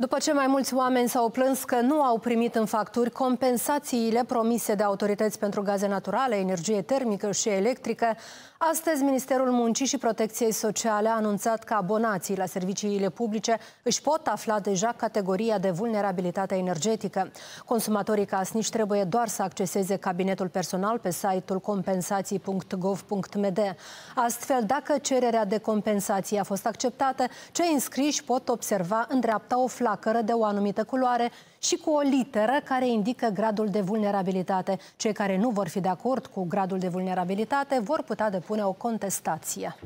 După ce mai mulți oameni s-au plâns că nu au primit în facturi compensațiile promise de autorități pentru gaze naturale, energie termică și electrică, astăzi Ministerul Muncii și Protecției Sociale a anunțat că abonații la serviciile publice își pot afla deja categoria de vulnerabilitate energetică. Consumatorii casnici trebuie doar să acceseze cabinetul personal pe site-ul compensații.gov.md. Astfel, dacă cererea de compensație a fost acceptată, cei înscriși pot observa în dreapta o flagă flacără de o anumită culoare și cu o literă care indică gradul de vulnerabilitate. Cei care nu vor fi de acord cu gradul de vulnerabilitate vor putea depune o contestație.